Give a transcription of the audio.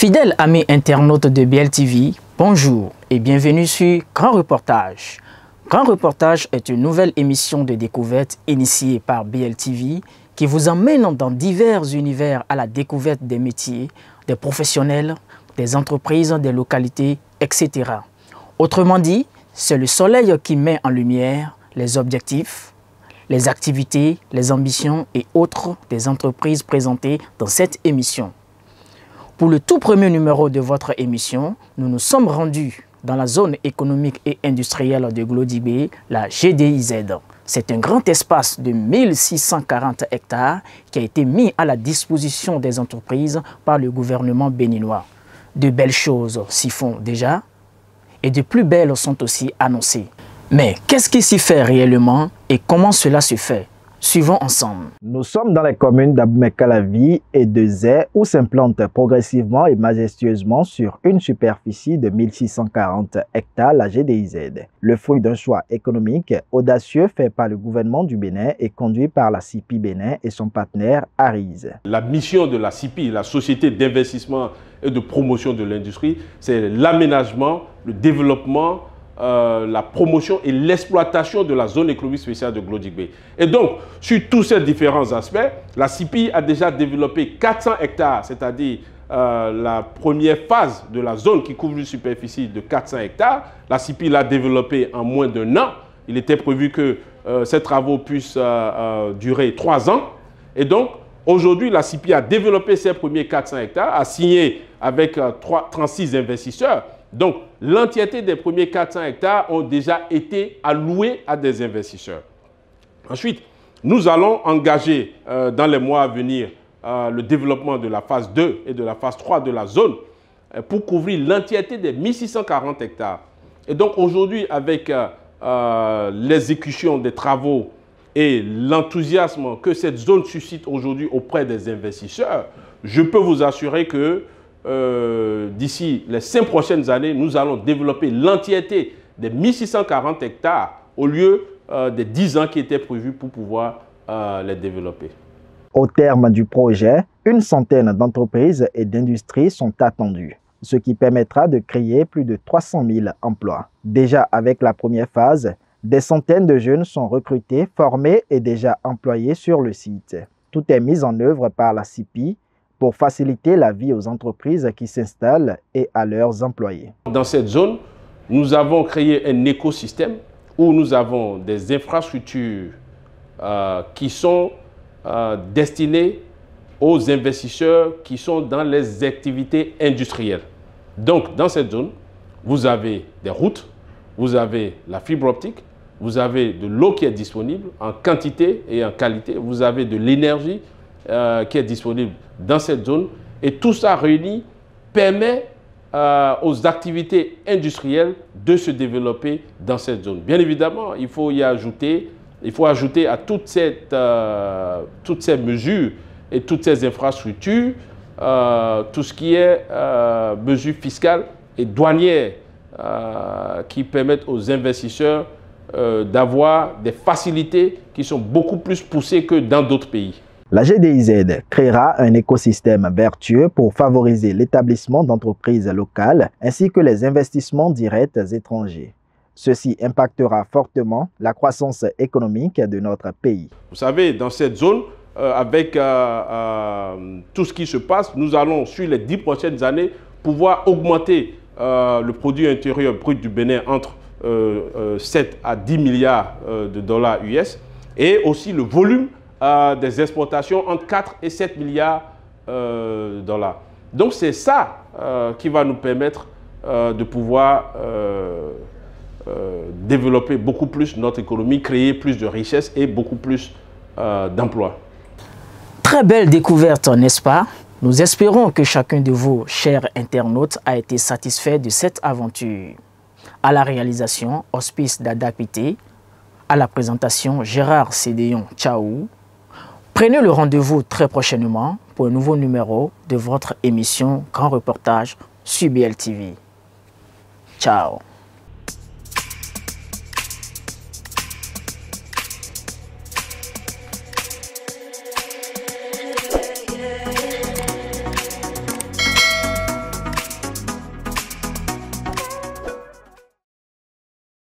Fidèles amis internautes de BLTV, bonjour et bienvenue sur Grand Reportage. Grand Reportage est une nouvelle émission de découverte initiée par BLTV qui vous emmène dans divers univers à la découverte des métiers, des professionnels, des entreprises, des localités, etc. Autrement dit, c'est le soleil qui met en lumière les objectifs, les activités, les ambitions et autres des entreprises présentées dans cette émission. Pour le tout premier numéro de votre émission, nous nous sommes rendus dans la zone économique et industrielle de Glodibé, la GDIZ. C'est un grand espace de 1640 hectares qui a été mis à la disposition des entreprises par le gouvernement béninois. De belles choses s'y font déjà et de plus belles sont aussi annoncées. Mais qu'est-ce qui s'y fait réellement et comment cela se fait Suivons ensemble. Nous sommes dans les communes d'Abmekalavi et de Zé où s'implante progressivement et majestueusement sur une superficie de 1640 hectares la GDIZ. Le fruit d'un choix économique audacieux fait par le gouvernement du Bénin et conduit par la CIPI Bénin et son partenaire Arise. La mission de la CIPI, la Société d'investissement et de promotion de l'industrie, c'est l'aménagement, le développement euh, la promotion et l'exploitation de la zone économique spéciale de Glodigbe. Bay. Et donc, sur tous ces différents aspects, la CPI a déjà développé 400 hectares, c'est-à-dire euh, la première phase de la zone qui couvre une superficie de 400 hectares. La CPI l'a développée en moins d'un an. Il était prévu que euh, ces travaux puissent durer trois ans. Et donc, aujourd'hui, la CPI a développé ses premiers 400 hectares, a signé avec 36 investisseurs donc, l'entièreté des premiers 400 hectares ont déjà été alloués à des investisseurs. Ensuite, nous allons engager euh, dans les mois à venir euh, le développement de la phase 2 et de la phase 3 de la zone euh, pour couvrir l'entièreté des 1640 hectares. Et donc aujourd'hui, avec l'exécution des travaux et l'enthousiasme que cette zone suscite aujourd'hui auprès des investisseurs, je peux vous assurer que euh, d'ici les cinq prochaines années, nous allons développer l'entièreté des 1640 hectares au lieu euh, des 10 ans qui étaient prévus pour pouvoir euh, les développer. Au terme du projet, une centaine d'entreprises et d'industries sont attendues, ce qui permettra de créer plus de 300 000 emplois. Déjà avec la première phase, des centaines de jeunes sont recrutés, formés et déjà employés sur le site. Tout est mis en œuvre par la CIPI pour faciliter la vie aux entreprises qui s'installent et à leurs employés. Dans cette zone, nous avons créé un écosystème où nous avons des infrastructures euh, qui sont euh, destinées aux investisseurs qui sont dans les activités industrielles. Donc, dans cette zone, vous avez des routes, vous avez la fibre optique, vous avez de l'eau qui est disponible en quantité et en qualité, vous avez de l'énergie, euh, qui est disponible dans cette zone. Et tout ça réuni permet euh, aux activités industrielles de se développer dans cette zone. Bien évidemment, il faut y ajouter, il faut ajouter à toute cette, euh, toutes ces mesures et toutes ces infrastructures tout ce qui est mesures fiscales et douanières qui permettent aux investisseurs d'avoir des facilités qui sont beaucoup plus poussées que dans d'autres pays. La GDIZ créera un écosystème vertueux pour favoriser l'établissement d'entreprises locales ainsi que les investissements directs étrangers. Ceci impactera fortement la croissance économique de notre pays. Vous savez, dans cette zone, euh, avec euh, euh, tout ce qui se passe, nous allons, sur les dix prochaines années, pouvoir augmenter le produit intérieur brut du Bénin entre 7 à 10 milliards de dollars US et aussi le volume euh, des exportations entre 4 et 7 milliards de euh, dollars. Donc c'est ça euh, qui va nous permettre de pouvoir développer beaucoup plus notre économie, créer plus de richesses et beaucoup plus d'emplois. Très belle découverte, n'est-ce pas nous espérons que chacun de vous, chers internautes, a été satisfait de cette aventure. À la réalisation, Hospice d'Adapité. À la présentation, Gérard Cédéon Ciao. Prenez le rendez-vous très prochainement pour un nouveau numéro de votre émission Grand Reportage sur BLTV. Ciao